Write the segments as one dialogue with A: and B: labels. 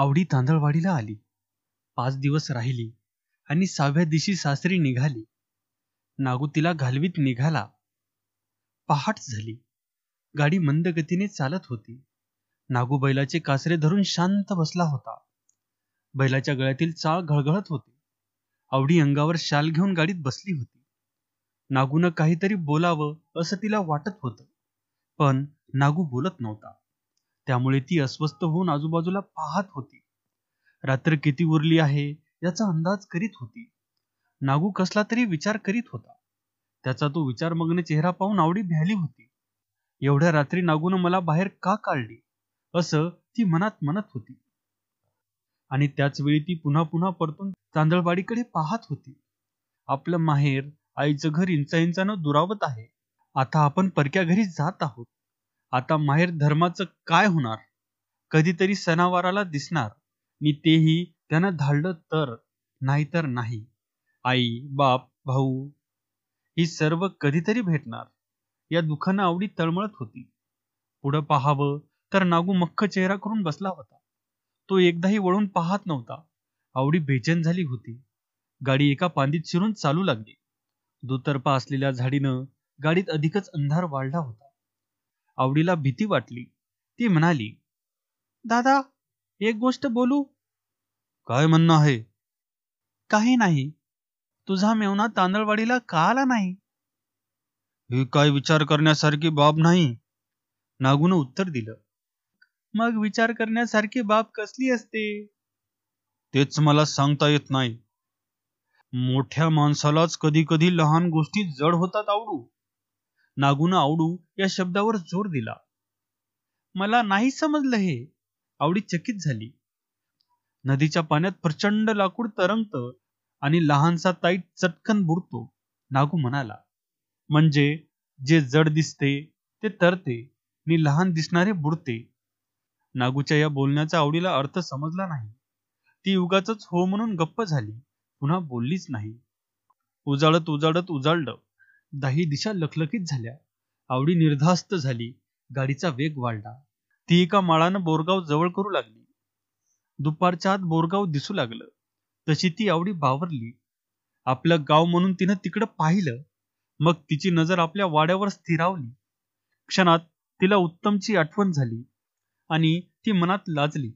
A: आवडी तांदळवाडीला आली पाच दिवस राहिली आणि सहाव्या दिवशी सासरी निघाली तिला घालवीत निघाला पहाट झाली गाडी मंद गतीने चालत होती नागू बैलाचे कासरे धरून शांत बसला होता बैलाच्या गळ्यातील चाळ घळघळत होती आवडी अंगावर शाल घेऊन गाडीत बसली होती नागूनं काहीतरी बोलावं असं तिला वाटत होतं पण नागू बोलत नव्हता त्यामुळे ती अस्वस्थ होऊन आजूबाजूला पाहत होती रात्र किती उरली आहे याचा अंदाज करीत होती नागू कसला तरी विचार करीत होता त्याचा तो विचारमग्न चेहरा पाहून आवडी भ्याली होती एवढ्या रात्री नागून मला बाहेर का काढली असं ती मनात म्हणत होती आणि त्याच वेळी ती पुन्हा पुन्हा परतून तांदळवाडीकडे पाहत होती आपलं माहेर आईचं घर इंचा दुरावत आहे आता आपण परक्या घरी जात आहोत आता माहेर धर्माचं काय होणार कधीतरी सणावाराला दिसणार मी तेही त्यानं धाडलं तर नाही तर नाही आई बाप भाऊ ही सर्व कधीतरी भेटणार या दुखानं आवडी तळमळत होती पुढं पाहावं तर नागू मख्ख चेहरा करून बसला होता तो एकदाही वळून पाहत नव्हता आवडी बेचैन झाली होती गाडी एका पांदीत शिरून चालू लागली दुतर्फा असलेल्या झाडीनं गाडीत अधिकच अंधार वाढला होता आवडीला भीती वाटली ती म्हणाली दादा एक गोष्ट बोलू काय म्हणणं आहे काही नाही तुझा मेवना तांदळवाडीला का आला नाही हे काय विचार करण्यासारखी बाब नाही नागून उत्तर दिलं मग विचार करण्यासारखी बाब कसली असते तेच मला सांगता येत नाही मोठ्या माणसालाच कधी कधी लहान गोष्टी जड होतात आवडू नागुना आवडू या शब्दावर जोर दिला मला नाही समजलं हे आवडी चकित झाली नदीच्या पाण्यात प्रचंड लाकूड तरंगत आणि लहानसा ताईट चटकन बुडतो नागू म्हणाला म्हणजे जे जड दिसते ते तरते आणि लहान दिसणारे बुडते नागूच्या या बोलण्याचा आवडीला अर्थ समजला नाही ती युगाच हो म्हणून गप्प झाली पुन्हा बोललीच नाही उजाळत उजाळत उजाळलं दाही दिशा लखलखीत झाल्या आवडी निर्धास्त झाली गाडीचा वेग वाढला ती एका माळानं बोरगाव जवळ करू लागली दुपारच्या आत बोरगाव दिसू लागलं तशी ती आवडी बावरली आपलं गाव म्हणून तिनं तिकडं पाहिलं मग तिची नजर आपल्या वाड्यावर स्थिरावली क्षणात तिला उत्तमची आठवण झाली आणि ती मनात लाजली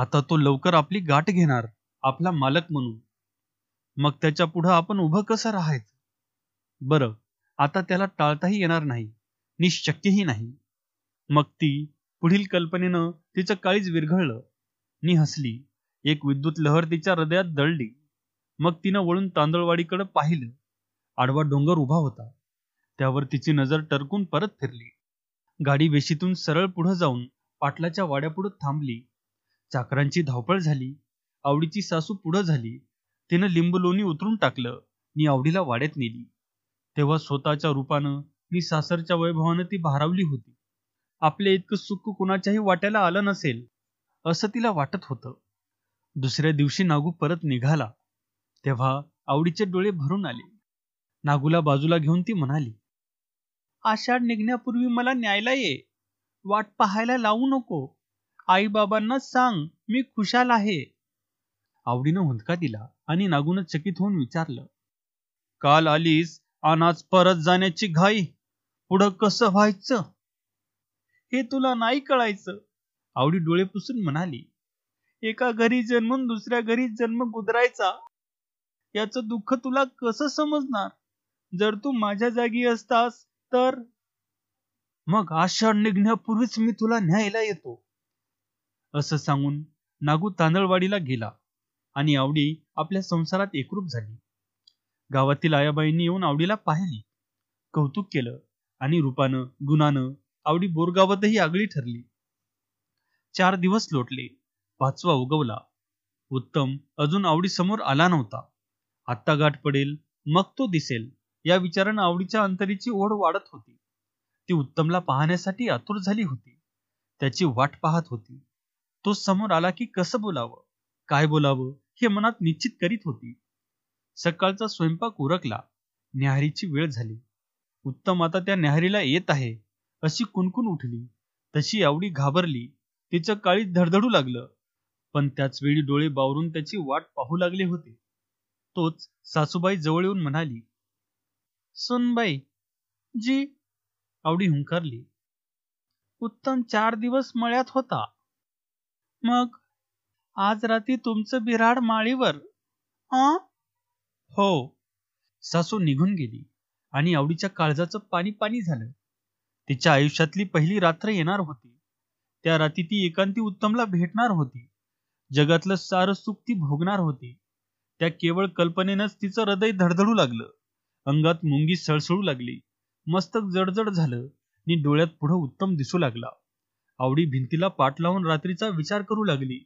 A: आता तो लवकर आपली गाठ घेणार आपला मालक म्हणून मग त्याच्या पुढं आपण उभं कसं राहायचं बरं आता त्याला टाळताही येणार नाही निशक्यही नाही मग ती पुढील कल्पनेनं तिचं काळीच विरघळलं नी हसली एक विद्युत लहर तिच्या हृदयात दळली मग तिनं वळून तांदळवाडीकडे पाहिलं आडवा डोंगर उभा होता त्यावर तिची नजर टरकून परत फिरली गाडी वेशीतून सरळ पुढे जाऊन पाटलाच्या वाड्यापुढे थांबली चाकरांची धावपळ झाली आवडीची सासू पुढं झाली तिनं लिंबलोणी उतरून टाकलं नी आवडीला वाड्यात नेली तेव्हा स्वतःच्या रूपानं मी सासरच्या वैभवानं ती भारावली होती आपले इतकं सुख कुणाच्याही वाट्याला आलं नसेल असं तिला वाटत होतं दुसऱ्या दिवशी नागू परत निघाला तेव्हा आवडीचे डोळे भरून आले नागूला बाजूला घेऊन ती म्हणाली आषाढ निघण्यापूर्वी मला न्यायला ये वाट पाहायला लावू नको आई बाबांना सांग मी खुशाल आहे आवडीनं हुंदका दिला आणि नागून चकित होऊन विचारलं काल आलीस अनाज परत जाण्याची घाई पुढं कसं व्हायचं हे तुला नाही कळायचं आवडी डोळे पुसून म्हणाली एका घरी जन्मून दुसऱ्या घरी जन्म गुदरायचा याच दुःख तुला कसं समजणार जर तू माझ्या जागी असतास तर मग आषाढ निघण्यापूर्वीच मी तुला न्यायला येतो असं सांगून नागू तांदळवाडीला गेला आणि आवडी आपल्या संसारात एकरूप झाली गावातील आयाबाईंनी येऊन आवडीला पाहिले कौतुक केलं आणि रूपानं गुणानं आवडी बोरगावातही आगळी ठरली चार दिवस लोटले पाचवा उगवला उत्तम अजून समोर आला नव्हता आत्ता गाठ पडेल मग तो दिसेल या विचारानं आवडीच्या अंतरीची ओढ वाढत होती ती उत्तमला पाहण्यासाठी आतुर झाली होती त्याची वाट पाहत होती तो समोर आला की कसं बोलावं काय बोलावं हे मनात निश्चित करीत होती सकाळचा स्वयंपाक उरकला न्याहारीची वेळ झाली उत्तम आता त्या न्याहारीला येत आहे अशी कुणकुण उठली तशी आवडी घाबरली तिचं काळी धडधडू लागलं पण त्याच वेळी डोळे बावरून त्याची वाट पाहू लागले होते तोच सासूबाई जवळ येऊन म्हणाली सोनबाई जी आवडी हुंकारली उत्तम चार दिवस मळ्यात होता मग आज रात्री तुमचं बिराड माळीवर आ हो सासू निघून गेली आणि आवडीच्या काळजाचं पाणी पाणी झालं तिच्या आयुष्यातली पहिली रात्र येणार होती त्या राती ती एकांती उत्तमला भेटणार होती जगातलं सारं सुख ती भोगणार होती त्या केवळ कल्पनेनंच तिचं हृदय धडधडू लागलं अंगात मुंगी सळसळू लागली मस्तक जडजड झालं आणि डोळ्यात पुढं उत्तम दिसू लागला आवडी भिंतीला पाठ लावून रात्रीचा विचार करू लागली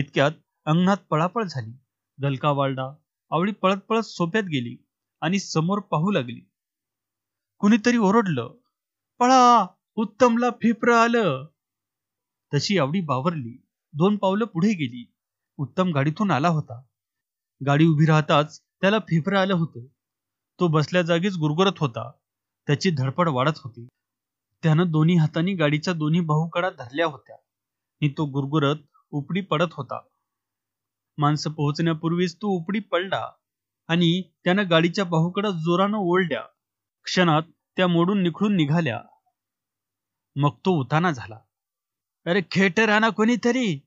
A: इतक्यात अंगणात पळापळ झाली गलका वाळडा आवडी पळत पळत सोप्यात गेली आणि समोर पाहू लागली कुणीतरी ओरडलं पळा उत्तमला फिप्र आलं तशी आवडी बावरली दोन पावलं पुढे गेली उत्तम गाडीतून आला होता गाडी उभी राहताच त्याला फिफर आलं होतं तो बसल्या जागीच गुरगुरत होता त्याची धडपड वाढत होती त्यानं दोन्ही हातांनी गाडीच्या दोन्ही बाहूकडा धरल्या होत्या आणि तो गुरगुरत उपडी पडत होता माणसं पोहोचण्यापूर्वीच तो उपडी पडला आणि त्यानं गाडीच्या बाहूकडे जोरानं ओढल्या क्षणात त्या मोडून निखळून निघाल्या मग तो उताना झाला अरे खेटर आणा कोणीतरी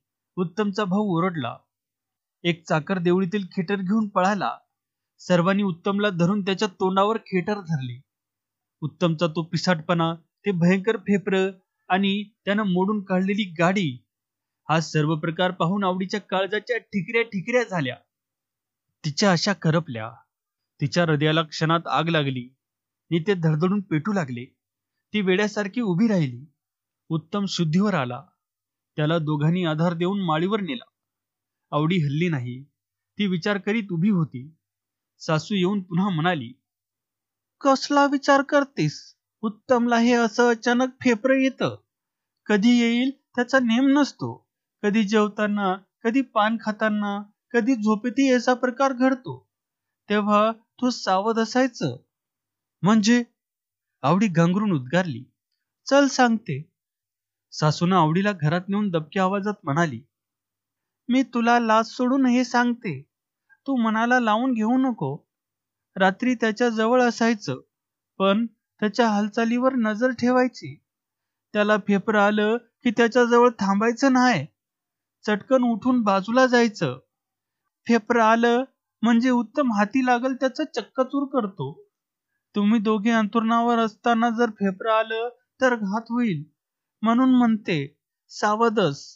A: उत्तमचा भाऊ ओरडला एक चाकर देवळीतील खेटर घेऊन पळाला सर्वांनी उत्तमला धरून त्याच्या तोंडावर खेटर धरले उत्तमचा तो पिसाटपणा ते भयंकर फेपर आणि त्यानं मोडून काढलेली गाडी हा सर्व प्रकार पाहून आवडीच्या काळजाच्या ठिकऱ्या ठिकऱ्या झाल्या तिच्या अशा करपल्या तिच्या हृदयाला क्षणात आग लागली आणि ते धडधडून पेटू लागले ती वेड्यासारखी उभी राहिली उत्तम शुद्धीवर आला त्याला दोघांनी आधार देऊन माळीवर नेला आवडी हल्ली नाही ती विचार करीत उभी होती सासू येऊन पुन्हा म्हणाली कसला विचार करतेस उत्तमला हे असं अचानक फेपर येत कधी येईल त्याचा नेम नसतो कधी जेवताना कधी पान खाताना कधी झोपेतही याचा प्रकार घडतो तेव्हा तो सावध असायचं म्हणजे आवडी घांगरून उद्गारली चल सांगते सासून आवडीला घरात नेऊन दबक्या आवाजात म्हणाली मी तुला लाज सोडून हे सांगते तू मनाला लावून घेऊ नको रात्री त्याच्या जवळ असायचं पण त्याच्या हालचालीवर नजर ठेवायची त्याला फेफर आलं की त्याच्याजवळ थांबायचं नाही चटकन उठून बाजूला जायचं फेपर आलं म्हणजे उत्तम हाती लागल त्याचा चक्काचूर करतो तुम्ही दोघे अंतुरणावर असताना जर फेपर आलं तर घात होईल म्हणून म्हणते सावधस